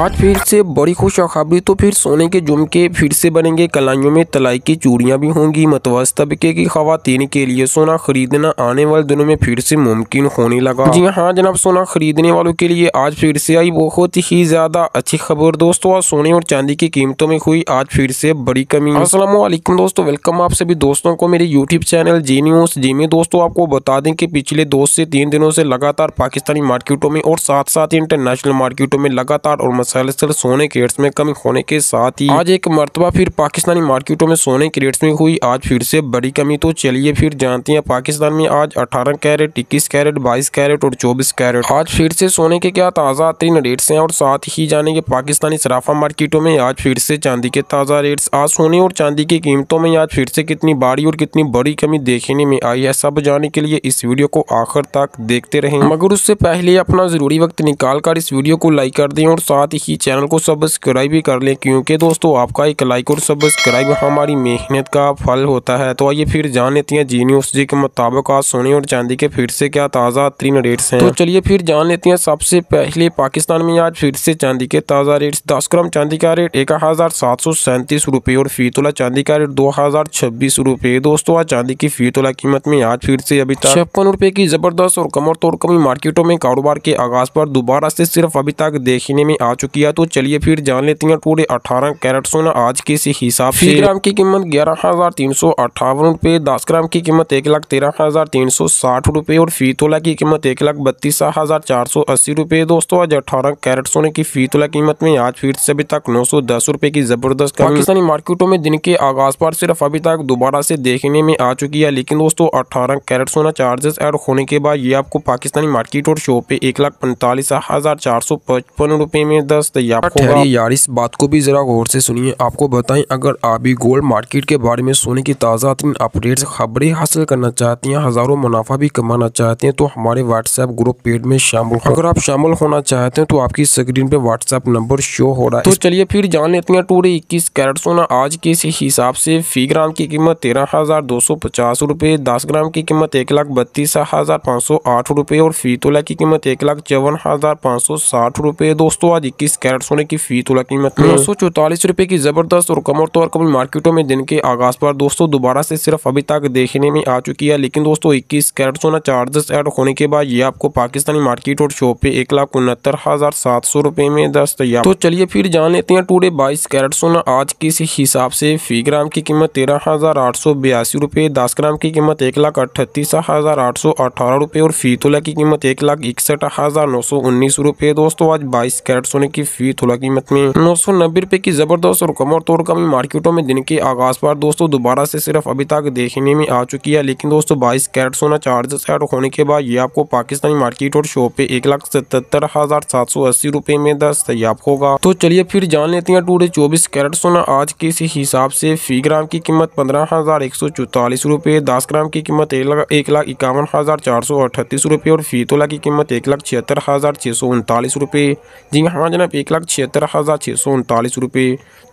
आज फिर से बड़ी खुशखबरी तो फिर सोने के जुमके फिर से बनेंगे कलाइयों में तलाई की चूड़ियाँ भी होंगी मतवास तबके की खातन के लिए सोना खरीदना आने वाले दिनों में फिर से मुमकिन होने लगा जी हाँ जनाब सोना खरीदने वालों के लिए आज फिर से आई बहुत ही ज्यादा अच्छी खबर दोस्तों आज सोने और चांदी की कीमतों में हुई आज फिर से बड़ी कमी असलम दोस्तों वेलकम आप सभी दोस्तों को मेरे यूट्यूब चैनल जी न्यूज जी में दोस्तों आपको बता दें कि पिछले दो से तीन दिनों से लगातार पाकिस्तानी मार्केटों में और साथ साथ इंटरनेशनल मार्केटों में लगातार और स्थल सोने के रेट्स में कमी होने के साथ ही आज एक मरतबा फिर पाकिस्तानी मार्केटों में सोने के रेट्स में हुई आज फिर से बड़ी कमी तो चलिए फिर जानते हैं पाकिस्तान में आज अठारह कैरेट इक्कीस कैरेट बाईस कैरेट और चौबीस कैरेट आज फिर से सोने के क्या ताज़ा तरीन रेट्स हैं और साथ ही जानेंगे पाकिस्तानी सराफा मार्केटों में आज फिर से चांदी के ताज़ा रेट्स आज सोने और चांदी की कीमतों में आज फिर से कितनी बड़ी और कितनी बड़ी कमी देखने में आई है सब जाने के लिए इस वीडियो को आखिर तक देखते रहें मगर उससे पहले अपना ज़रूरी वक्त निकाल कर इस वीडियो को लाइक कर दें और साथ ही चैनल को सब्सक्राइब भी कर लें क्योंकि दोस्तों आपका एक लाइक और सब्सक्राइब हमारी मेहनत का फल होता है तो आइए फिर जान लेते हैं जी न्यूज़ जी के मुताबिक आज सोने और चांदी के फिर से क्या ताज़ा तीन रेट्स हैं तो चलिए फिर जान लेते हैं सबसे पहले पाकिस्तान में आज फिर से चांदी के ताज़ा रेट्स दस ग्राम चांदी का रेट एक हज़ार सात सौ सैंतीस रुपये और फीतुला चांदी का रेट दो हज़ार छब्बीस रुपये दोस्तों आज चांदी की फीतुला कीमत में आज फिर से अभी तक छप्पन रुपये की ज़बरदस्त और कमर तोड़ कमी मार्केटों में कारोबार के आगाज पर दोबारा से सिर्फ अभी तक देखने में आ चुके चुकी है तो चलिए फिर जान लेते हैं पूरे अठारह कैरेट सोना आज के इस हिसाब से ग्राम की कीमत ग्यारह हजार तीन सौ अट्ठावन रुपये दस ग्राम की कीमत एक लाख तेरह हजार तीन सौ साठ रुपये और फीतोला की कीमत एक लाख बत्तीस हजार चार सौ अस्सी रुपये दोस्तों आज अठारह कैरेट सोने की फीतोला कीमत में आज फिर से अभी तक नौ सौ दस रुपये की जबरदस्त पाकिस्तानी मार्केटों में दिन के आगाज पर सिर्फ अभी तक दोबारा से देखने में आ चुकी है लेकिन दोस्तों अठारह कैरेट सोना चार्जेस एड होने के बाद ये आपको पाकिस्तानी मार्केट और शो पे एक लाख पैंतालीस हजार चार सौ पचपन रुपये में दस्त या हाँ, यार इस बात को भी जरा गौर से सुनिए आपको बताएं अगर आप भी गोल्ड मार्केट के बारे में सोने की ताज़ा तीन अपडेट्स खबरें हासिल करना चाहती हैं हज़ारों मुनाफा भी कमाना चाहते हैं तो हमारे व्हाट्सएप ग्रुप पेड में शामिल अगर आप शामिल होना चाहते हैं तो आपकी स्क्रीन पर व्हाट्सएप नंबर शो हो रहा है तो चलिए फिर जान लेते हैं टूरे इक्कीस कैरेट सोना आज के हिसाब से फी ग्राम की कीमत तेरह हज़ार दो सौ पचास रूपए दस ग्राम की कीमत एक लाख बत्तीस हज़ार पाँच सौ आठ रूपए और फी तोला की कीमत एक लाख चौवन हज़ार पाँच सौ साठ रूपए दोस्तों आज इक्कीस कैरेट सोने की फी तोला कीमत नौ हम्म। सौ चौतालीस रुपए की जबरदस्त और कमर तौर तो कमी मार्केटों में दिन के आगाज पर दोस्तों दोबारा से सिर्फ अभी तक देखने में आ चुकी है लेकिन दोस्तों इक्कीस कैरेट सोना चार्जेस एड होने के बाद ये आपको पाकिस्तानी मार्केट और शॉप पे एक लाख उनहत्तर हजार सात सौ रुपए में तैयार तो चलिए फिर जान लेते हैं टूडे बाईस कैरेट सोना आज किस हिसाब से फी ग्राम की कीमत तेरह हजार आठ सौ बयासी रुपए दस ग्राम की कीमत एक लाख अट्ठतीस हजार आठ सौ अठारह रुपए और फी तोला की कीमत एक लाख इकसठ हजार नौ सौ उन्नीस रुपए दोस्तों आज बाईस कैरेट सोने करने की फी थोला कीमत में नौ सौ नब्बे रुपए की जबरदस्त और कमर तोड़ कमी मार्केटों में दिन के आगाज पर दोस्तों दोबारा से सिर्फ अभी तक देखने में आ चुकी है लेकिन दोस्तों बाईस कैरेट सोना चार्जेस एड होने के बाद ये आपको पाकिस्तानी मार्केट और शॉप पे एक लाख सतहत्तर हजार सात सौ अस्सी रुपए में दस होगा तो चलिए फिर जान लेते हैं टूडे चौबीस कैरेट सोना आज के हिसाब से फी ग्राम की कीमत पंद्रह हजार एक सौ चौतालीस रुपए दस ग्राम की कीमत एक लाख इक्यावन हजार चार सौ अठतीस रुपए और फी तोला की कीमत एक लाख छिहत्तर हजार छह सौ उनतालीस रुपए जी हाँ जनाब एक लाख छिहत्तर हज़ार छः सौ उनतालीस रुपये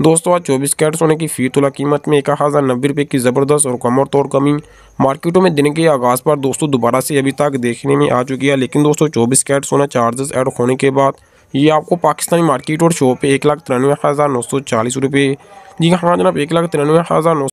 दोस्तों आज चौबीस कैरेट सोने की फी तोला कीमत में एक हज़ार नब्बे रुपये की ज़बरदस्त और कमर तौर कमी मार्केटों में दिन के आगाज़ पर दोस्तों दोबारा से अभी तक देखने में आ चुकी है लेकिन दोस्तों चौबीस कैरेट सोना चार्जेस एड होने के बाद ये आपको पाकिस्तानी मार्केट और शो पे एक लाख तिरानवे हज़ार नौ सौ चालीस रुपये जी हाँ जनाब एक लाख तिरानवे हज़ार नौ